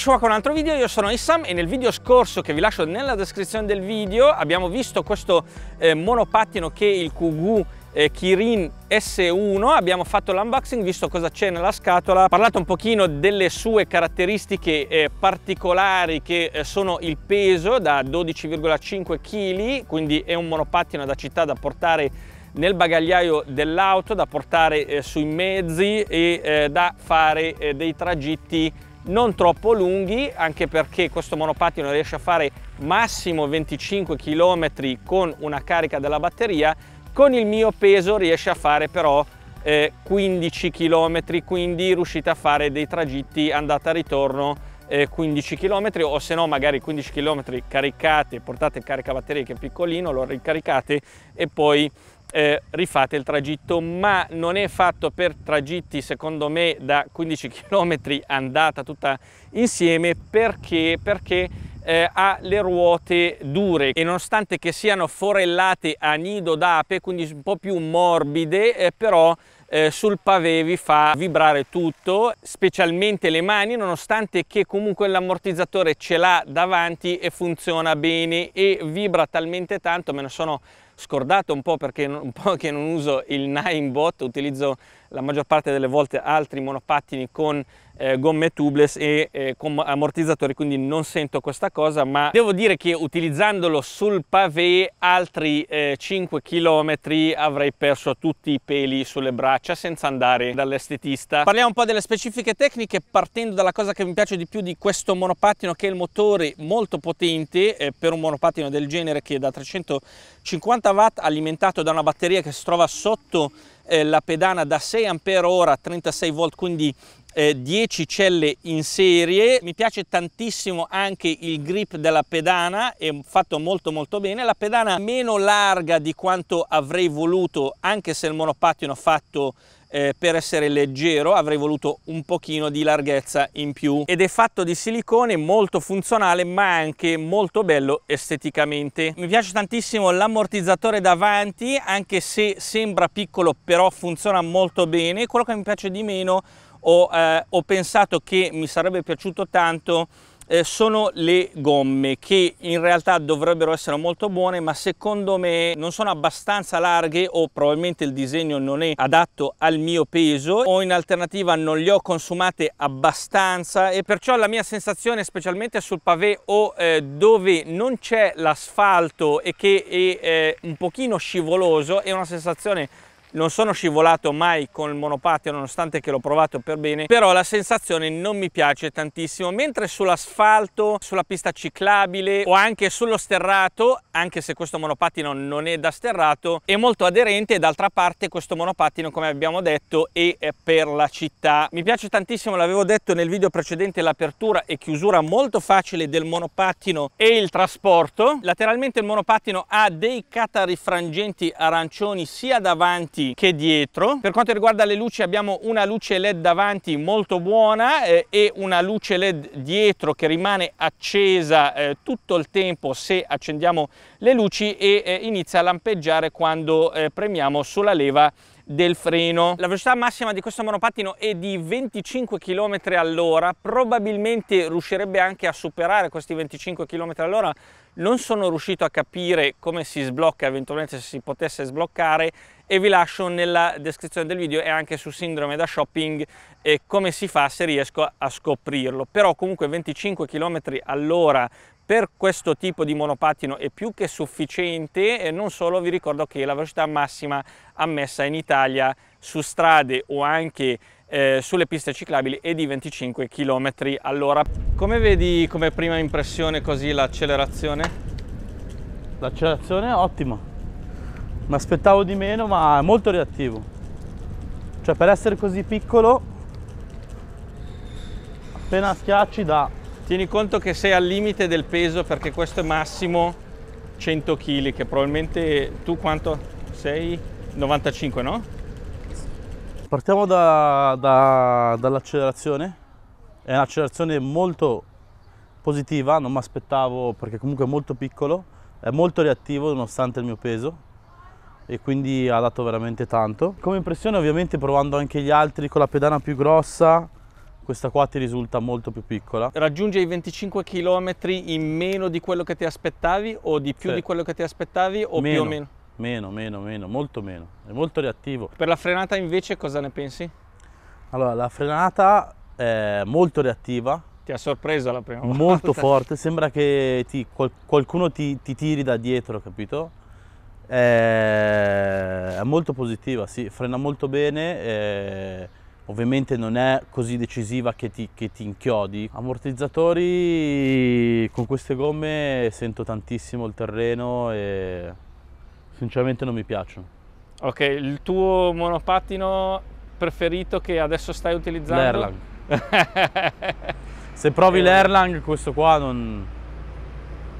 Eccoci qua con un altro video, io sono Issam e nel video scorso che vi lascio nella descrizione del video abbiamo visto questo eh, monopattino che è il QG eh, Kirin S1, abbiamo fatto l'unboxing, visto cosa c'è nella scatola, parlato un pochino delle sue caratteristiche eh, particolari che eh, sono il peso da 12,5 kg, quindi è un monopattino da città da portare nel bagagliaio dell'auto, da portare eh, sui mezzi e eh, da fare eh, dei tragitti non troppo lunghi, anche perché questo monopattino riesce a fare massimo 25 km con una carica della batteria, con il mio peso riesce a fare però eh, 15 km, quindi riuscite a fare dei tragitti andata e ritorno eh, 15 km o se no magari 15 km caricate, portate il caricabatterie che è piccolino, lo ricaricate e poi eh, rifate il tragitto, ma non è fatto per tragitti secondo me da 15 km andata tutta insieme perché, perché eh, ha le ruote dure e nonostante che siano forellate a nido d'ape, quindi un po' più morbide, eh, però eh, sul pavé vi fa vibrare tutto, specialmente le mani, nonostante che comunque l'ammortizzatore ce l'ha davanti e funziona bene e vibra talmente tanto, me ne sono scordato un po' perché un po che non uso il 9bot, utilizzo la maggior parte delle volte altri monopattini con eh, gomme tubeless e eh, con ammortizzatori quindi non sento questa cosa ma devo dire che utilizzandolo sul pavé altri eh, 5 km avrei perso tutti i peli sulle braccia senza andare dall'estetista parliamo un po' delle specifiche tecniche partendo dalla cosa che mi piace di più di questo monopattino che è il motore molto potente eh, per un monopattino del genere che da 350 watt alimentato da una batteria che si trova sotto eh, la pedana da 6 ampere ora 36 volt quindi eh, 10 celle in serie, mi piace tantissimo anche il grip della pedana, è fatto molto molto bene, la pedana meno larga di quanto avrei voluto anche se il monopattino fatto eh, per essere leggero avrei voluto un pochino di larghezza in più ed è fatto di silicone molto funzionale ma anche molto bello esteticamente mi piace tantissimo l'ammortizzatore davanti anche se sembra piccolo però funziona molto bene quello che mi piace di meno ho, eh, ho pensato che mi sarebbe piaciuto tanto eh, sono le gomme che in realtà dovrebbero essere molto buone ma secondo me non sono abbastanza larghe o probabilmente il disegno non è adatto al mio peso o in alternativa non le ho consumate abbastanza e perciò la mia sensazione specialmente sul pavé o eh, dove non c'è l'asfalto e che è eh, un pochino scivoloso è una sensazione non sono scivolato mai con il monopattino nonostante che l'ho provato per bene però la sensazione non mi piace tantissimo mentre sull'asfalto sulla pista ciclabile o anche sullo sterrato anche se questo monopattino non è da sterrato è molto aderente d'altra parte questo monopattino come abbiamo detto è per la città mi piace tantissimo l'avevo detto nel video precedente l'apertura e chiusura molto facile del monopattino e il trasporto lateralmente il monopattino ha dei catarifrangenti arancioni sia davanti davanti che dietro. Per quanto riguarda le luci abbiamo una luce LED davanti molto buona eh, e una luce LED dietro che rimane accesa eh, tutto il tempo se accendiamo le luci e eh, inizia a lampeggiare quando eh, premiamo sulla leva del freno. La velocità massima di questo monopattino è di 25 km all'ora, probabilmente riuscirebbe anche a superare questi 25 km all'ora, non sono riuscito a capire come si sblocca, eventualmente se si potesse sbloccare e vi lascio nella descrizione del video e anche su sindrome da shopping eh, come si fa se riesco a scoprirlo. Però comunque 25 km all'ora per questo tipo di monopattino è più che sufficiente e non solo vi ricordo che la velocità massima ammessa in Italia su strade o anche eh, sulle piste ciclabili è di 25 km all'ora. Come vedi come prima impressione così l'accelerazione? L'accelerazione è ottima, mi aspettavo di meno ma è molto reattivo, cioè per essere così piccolo appena schiacci da Tieni conto che sei al limite del peso perché questo è massimo 100 kg, che probabilmente tu quanto sei? 95, no? Partiamo da, da, dall'accelerazione, è un'accelerazione molto positiva, non mi aspettavo perché comunque è molto piccolo, è molto reattivo nonostante il mio peso, e quindi ha dato veramente tanto. Come impressione ovviamente provando anche gli altri con la pedana più grossa questa qua ti risulta molto più piccola. Raggiunge i 25 km in meno di quello che ti aspettavi o di più sì. di quello che ti aspettavi o meno, più o meno? Meno, meno, meno, molto meno, è molto reattivo. Per la frenata invece cosa ne pensi? Allora, la frenata è molto reattiva, ti ha sorpreso la prima volta. Molto forte, sembra che ti, qualcuno ti, ti, tiri da dietro, capito? È, molto positiva, sì, frena molto bene. È ovviamente non è così decisiva che ti, che ti, inchiodi. Ammortizzatori con queste gomme sento tantissimo il terreno e sinceramente non mi piacciono. Ok, il tuo monopattino preferito che adesso stai utilizzando? L'Erlang. Se provi eh. l'Erlang questo qua non...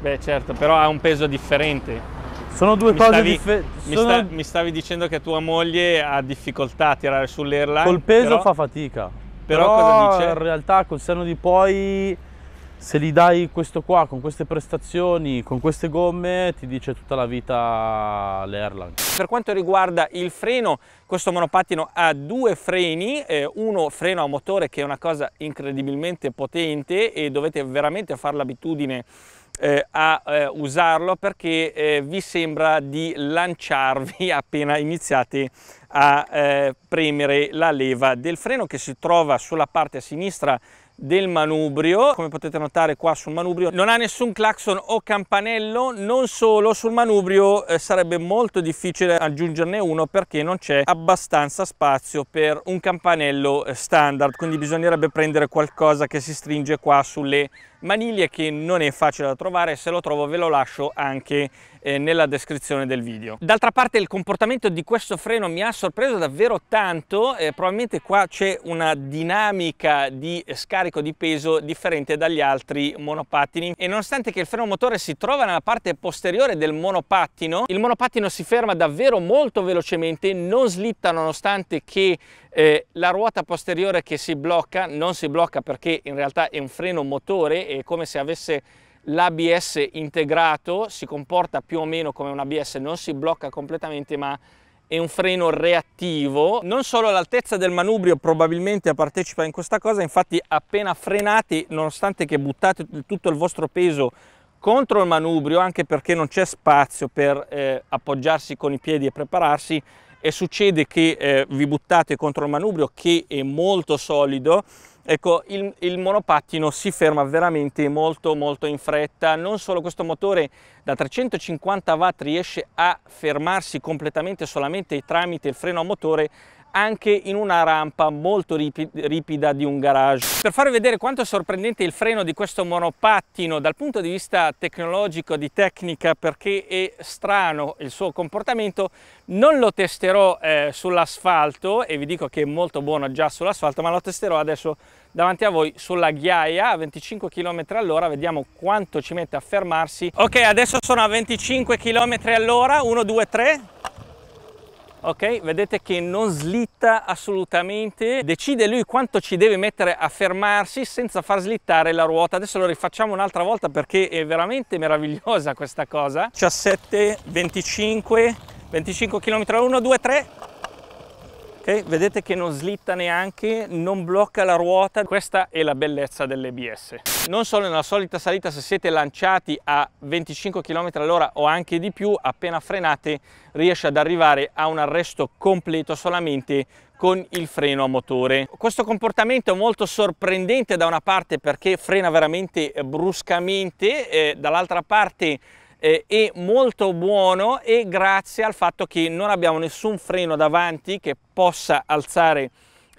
Beh certo, però ha un peso differente. Sono due mi cose stavi, differenti. Mi, sta, mi, stavi dicendo che tua moglie ha difficoltà a tirare sull'airline. Col peso però... fa fatica. Però, però cosa dice? In realtà col senno di poi se gli dai questo qua con queste prestazioni, con queste gomme, ti dice tutta la vita l'Erlang. Per quanto riguarda il freno, questo monopattino ha due freni, eh, uno freno a motore che è una cosa incredibilmente potente e dovete veramente fare l'abitudine eh, a eh, usarlo perché eh, vi sembra di lanciarvi appena iniziate a eh, premere la leva del freno che si trova sulla parte sinistra del manubrio come potete notare qua sul manubrio non ha nessun clacson o campanello non solo sul manubrio eh, sarebbe molto difficile aggiungerne uno perché non c'è abbastanza spazio per un campanello eh, standard quindi bisognerebbe prendere qualcosa che si stringe qua sulle maniglie che non è facile da trovare se lo trovo ve lo lascio anche eh, nella descrizione del video. D'altra parte il comportamento di questo freno mi ha sorpreso davvero tanto, eh, probabilmente qua c'è una dinamica di scarico di peso differente dagli altri monopattini e nonostante che il freno motore si trova nella parte posteriore del monopattino, il monopattino si ferma davvero molto velocemente, non slitta nonostante che eh, la ruota posteriore che si blocca non si blocca perché in realtà è un freno motore, è come se avesse L'ABS integrato si comporta più o meno come un ABS, non si blocca completamente ma è un freno reattivo. Non solo l'altezza del manubrio probabilmente partecipa in questa cosa, infatti appena frenate, nonostante che buttate tutto il vostro peso contro il manubrio, anche perché non c'è spazio per eh, appoggiarsi con i piedi e prepararsi, e succede che eh, vi buttate contro il manubrio che è molto solido, Ecco, il, il, monopattino si ferma veramente molto molto in fretta, non solo questo motore da 350 watt riesce a fermarsi completamente solamente tramite il freno a motore, anche in una rampa molto ripida di un garage. Per farvi vedere quanto è sorprendente il freno di questo monopattino dal punto di vista tecnologico, di tecnica, perché è strano il suo comportamento, non lo testerò eh, sull'asfalto e vi dico che è molto buono già sull'asfalto, ma lo testerò adesso davanti a voi sulla ghiaia a 25 km all'ora, vediamo quanto ci mette a fermarsi. Ok, adesso sono a 25 km all'ora, 1, 2, 3 ok vedete che non slitta assolutamente decide lui quanto ci deve mettere a fermarsi senza far slittare la ruota adesso lo rifacciamo un'altra volta perché è veramente meravigliosa questa cosa 17 25 25 km 1 2 3 e vedete che non slitta neanche, non blocca la ruota. Questa è la bellezza dell'EBS. Non solo nella solita salita, se siete lanciati a 25 km all'ora o anche di più, appena frenate riesce ad arrivare a un arresto completo solamente con il freno a motore. Questo comportamento è molto sorprendente da una parte perché frena veramente bruscamente, eh, dall'altra parte eh, è molto buono e grazie al fatto che non abbiamo nessun freno davanti che possa alzare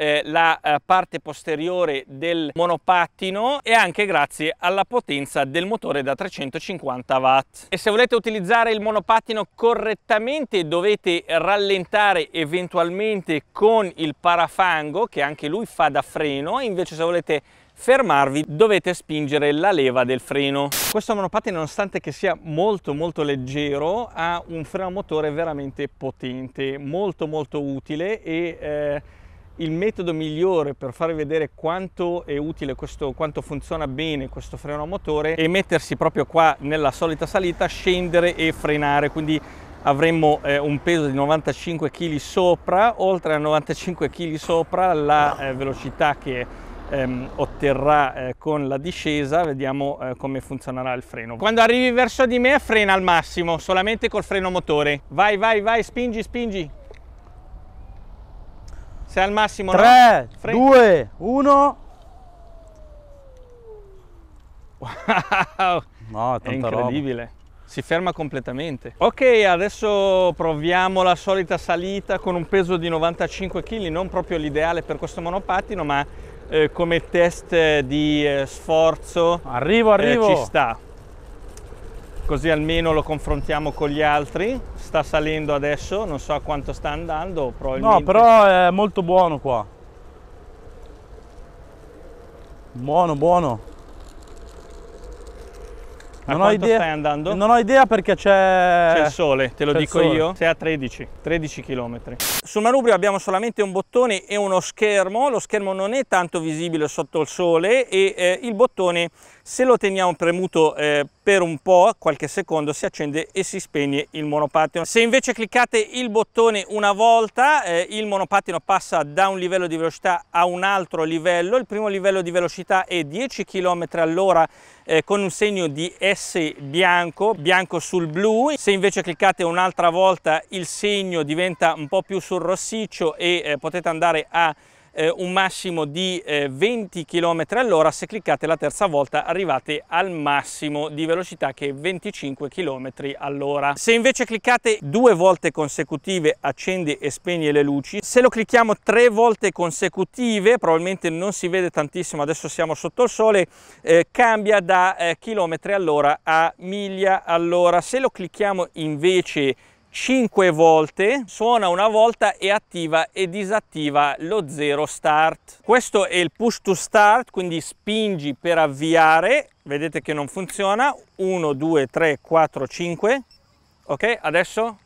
eh, la eh, parte posteriore del monopattino e anche grazie alla potenza del motore da 350 watt e se volete utilizzare il monopattino correttamente dovete rallentare eventualmente con il parafango che anche lui fa da freno invece se volete fermarvi dovete spingere la leva del freno. Questo monopattino nonostante che sia molto molto leggero ha un freno a motore veramente potente, molto molto utile e eh, il metodo migliore per farvi vedere quanto è utile questo, quanto funziona bene questo freno a motore è mettersi proprio qua nella solita salita, scendere e frenare, quindi avremmo eh, un peso di 95 kg sopra, oltre a 95 kg sopra la eh, velocità che è ehm, otterrà eh, con la discesa, vediamo eh, come funzionerà il freno. Quando arrivi verso di me frena al massimo, solamente col freno motore. Vai, vai, vai, spingi, spingi. Sei al massimo, 3, 2, 1. Wow! No, è, è incredibile. Roba. Si ferma completamente. Ok, adesso proviamo la solita salita con un peso di 95 kg, non proprio l'ideale per questo monopattino, ma eh, come test di eh, sforzo arrivo, eh, arrivo. Eh, ci sta. Così almeno lo confrontiamo con gli altri. Sta salendo adesso, non so a quanto sta andando. No, però è molto buono qua. Buono, buono non ho idea, stai andando? Non ho idea perché c'è... C'è il sole, te lo dico io. Sei a 13, 13 km. Sul manubrio abbiamo solamente un bottone e uno schermo. Lo schermo non è tanto visibile sotto il sole e eh, il bottone, se lo teniamo premuto eh, per un po', qualche secondo, si accende e si spegne il monopattino. Se invece cliccate il bottone una volta, eh, il monopattino passa da un livello di velocità a un altro livello. Il primo livello di velocità è 10 km all'ora eh, con un segno di S bianco, bianco sul blu. Se invece cliccate un'altra volta il segno diventa un po' più sul rossiccio e eh, potete andare a eh, un massimo di eh, 20 km all'ora, se cliccate la terza volta arrivate al massimo di velocità che è 25 km all'ora. Se invece cliccate due volte consecutive accende e spegne le luci, se lo clicchiamo tre volte consecutive, probabilmente non si vede tantissimo, adesso siamo sotto il sole, eh, cambia da eh, chilometri all'ora a miglia all'ora. Se lo clicchiamo invece 5 volte, suona una volta e attiva e disattiva lo 0 start. Questo è il push to start, quindi spingi per avviare, vedete che non funziona, 1, 2, 3, 4, 5, ok? Adesso?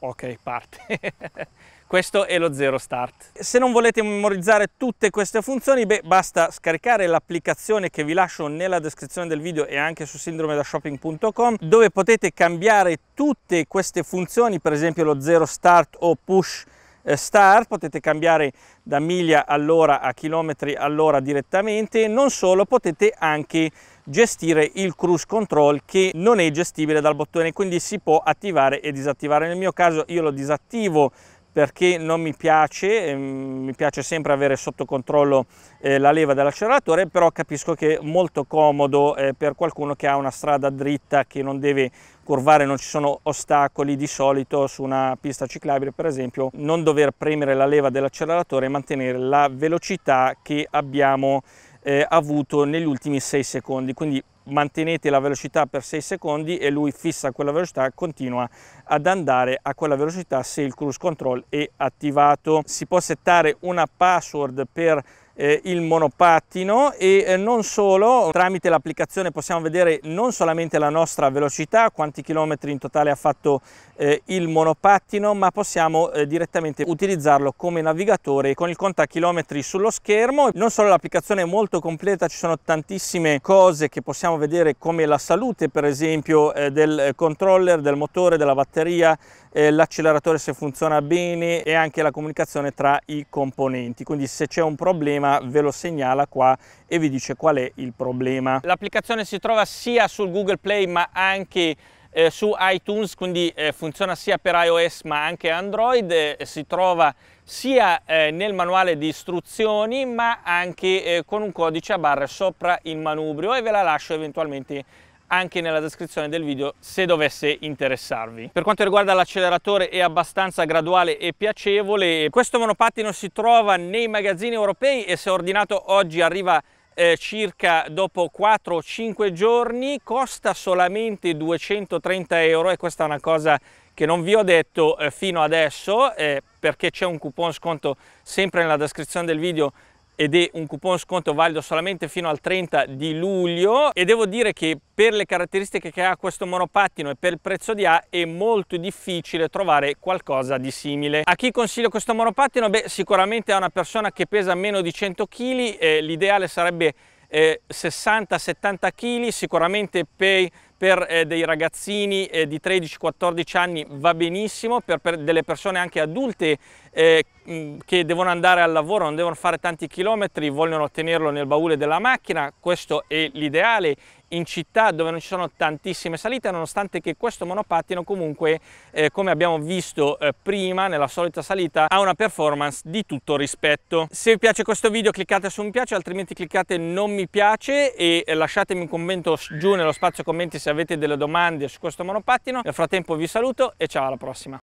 Ok, parte. Questo è lo Zero Start. Se non volete memorizzare tutte queste funzioni, beh, basta scaricare l'applicazione che vi lascio nella descrizione del video e anche su shopping.com dove potete cambiare tutte queste funzioni, per esempio lo Zero Start o Push eh, start, potete cambiare da miglia all'ora a chilometri all'ora direttamente, non solo, potete anche gestire il cruise control che non è gestibile dal bottone, quindi si può attivare e disattivare. Nel mio caso io lo disattivo perché non mi piace, ehm, mi piace sempre avere sotto controllo eh, la leva dell'acceleratore, però capisco che è molto comodo eh, per qualcuno che ha una strada dritta, che non deve curvare, non ci sono ostacoli di solito su una pista ciclabile per esempio, non dover premere la leva dell'acceleratore e mantenere la velocità che abbiamo eh, avuto negli ultimi 6 secondi, quindi mantenete la velocità per 6 secondi e lui fissa quella velocità e continua ad andare a quella velocità se il cruise control è attivato. Si può settare una password per eh, il monopattino e eh, non solo, tramite l'applicazione possiamo vedere non solamente la nostra velocità, quanti chilometri in totale ha fatto eh, il monopattino, ma possiamo direttamente utilizzarlo come navigatore con il contachilometri sullo schermo. Non solo l'applicazione è molto completa, ci sono tantissime cose che possiamo vedere come la salute per esempio del controller, del motore, della batteria, l'acceleratore se funziona bene e anche la comunicazione tra i componenti. Quindi se c'è un problema problema ve lo segnala qua e vi dice qual è il problema. L'applicazione si trova sia sul Google Play ma anche eh, su iTunes, quindi eh, funziona sia per iOS ma anche Android, eh, si trova sia eh, nel manuale di istruzioni ma anche eh, con un codice a barre sopra il manubrio e ve la lascio eventualmente anche nella descrizione del video se dovesse interessarvi. Per quanto riguarda l'acceleratore è abbastanza graduale e piacevole. Questo monopattino si trova nei magazzini europei e se ordinato oggi arriva eh, circa dopo 4 o 5 giorni costa solamente 230 euro e questa è una cosa che non vi ho detto eh, fino adesso eh, perché c'è un coupon sconto sempre nella descrizione del video ed è un coupon sconto valido solamente fino al 30 di luglio e devo dire che per le caratteristiche che ha questo monopattino e per il prezzo di A è molto difficile trovare qualcosa di simile. A chi consiglio questo monopattino? Beh sicuramente a una persona che pesa meno di 100 kg eh, l'ideale sarebbe eh, 60-70 kg, sicuramente per, per eh, dei ragazzini eh, di 13-14 anni va benissimo, per, per, delle persone anche adulte eh, che devono andare al lavoro, non devono fare tanti chilometri, vogliono tenerlo nel baule della macchina, questo è l'ideale in città dove non ci sono tantissime salite nonostante che questo monopattino comunque eh, come abbiamo visto eh, prima nella solita salita ha una performance di tutto rispetto se vi piace questo video cliccate su un piace altrimenti cliccate non mi piace e eh, lasciatemi un commento giù nello spazio commenti se avete delle domande su questo monopattino nel frattempo vi saluto e ciao alla prossima